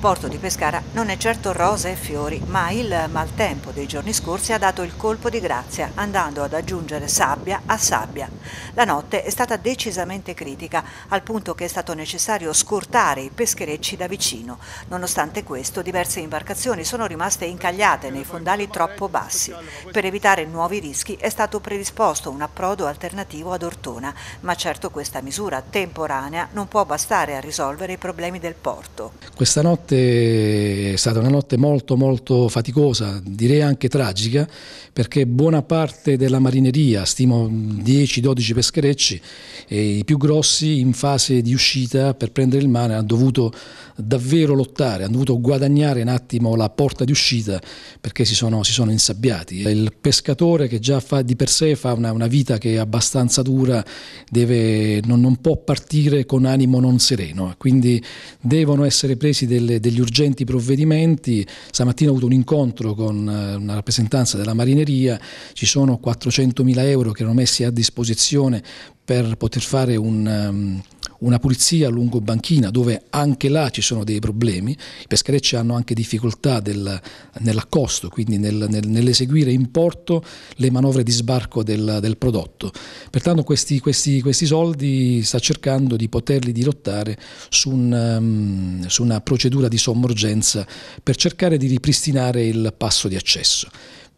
porto di Pescara non è certo rose e fiori, ma il maltempo dei giorni scorsi ha dato il colpo di grazia, andando ad aggiungere sabbia a sabbia. La notte è stata decisamente critica, al punto che è stato necessario scortare i pescherecci da vicino. Nonostante questo, diverse imbarcazioni sono rimaste incagliate nei fondali troppo bassi. Per evitare nuovi rischi è stato predisposto un approdo alternativo ad Ortona, ma certo questa misura temporanea non può bastare a risolvere i problemi del porto. Questa notte notte è stata una notte molto molto faticosa, direi anche tragica, perché buona parte della marineria, stimo 10-12 pescherecci, i più grossi in fase di uscita per prendere il mare hanno dovuto davvero lottare, hanno dovuto guadagnare un attimo la porta di uscita perché si sono, si sono insabbiati. Il pescatore che già fa, di per sé fa una, una vita che è abbastanza dura, deve, non, non può partire con animo non sereno, quindi devono essere presi delle degli urgenti provvedimenti. Stamattina ho avuto un incontro con eh, una rappresentanza della marineria, ci sono 400 mila euro che erano messi a disposizione per poter fare un ehm, una pulizia lungo banchina dove anche là ci sono dei problemi, i pescherecci hanno anche difficoltà del, nell'accosto, quindi nel, nel, nell'eseguire in porto le manovre di sbarco del, del prodotto. Pertanto questi, questi, questi, soldi sta cercando di poterli dirottare su, un, ehm, su una procedura di sommorgenza per cercare di ripristinare il passo di accesso.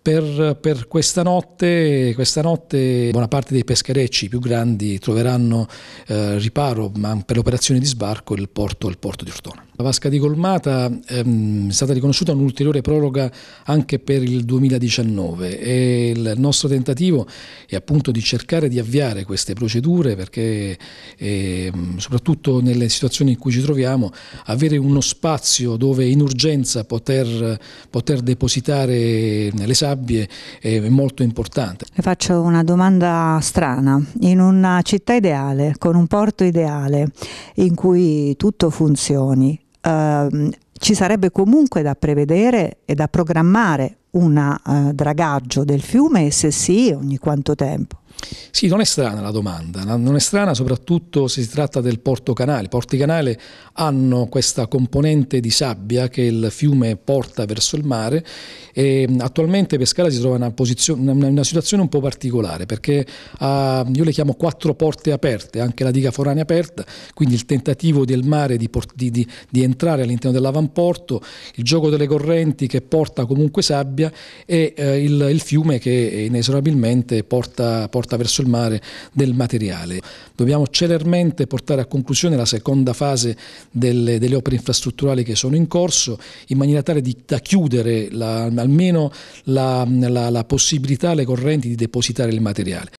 Per, per questa, notte, questa, notte, buona parte dei pescherecci più grandi troveranno eh, riparo per l'operazione di sbarco il porto, il porto di Ortona. La vasca di Colmata ehm, è stata riconosciuta un'ulteriore proroga anche per il 2019 e il nostro tentativo è appunto di cercare di avviare queste procedure perché ehm, soprattutto nelle situazioni in cui ci troviamo avere uno spazio dove in urgenza poter, poter depositare le salve sabbie è molto importante. Le faccio una domanda strana. In una città ideale, con un porto ideale, in cui tutto funzioni, ehm, ci sarebbe comunque da prevedere e da programmare un eh, dragaggio del fiume e se sì, ogni quanto tempo? Sì, non è strana la domanda, non è strana soprattutto se si tratta del Porto Canale. I Porti Canale hanno questa componente di sabbia che il fiume porta verso il mare e attualmente Pescara si trova in una, una, una, situazione un po' particolare perché ha, ah, io le chiamo quattro porte aperte, anche la diga foranea aperta, quindi il tentativo del mare di, di, di, di entrare all'interno dell'avamporto, il gioco delle correnti che porta comunque sabbia e eh, il, il, fiume che inesorabilmente porta, porta porta verso il mare del materiale. Dobbiamo celermente portare a conclusione la seconda fase delle, delle opere infrastrutturali che sono in corso, in maniera tale di, da chiudere la, almeno la, la, la possibilità alle correnti di depositare il materiale.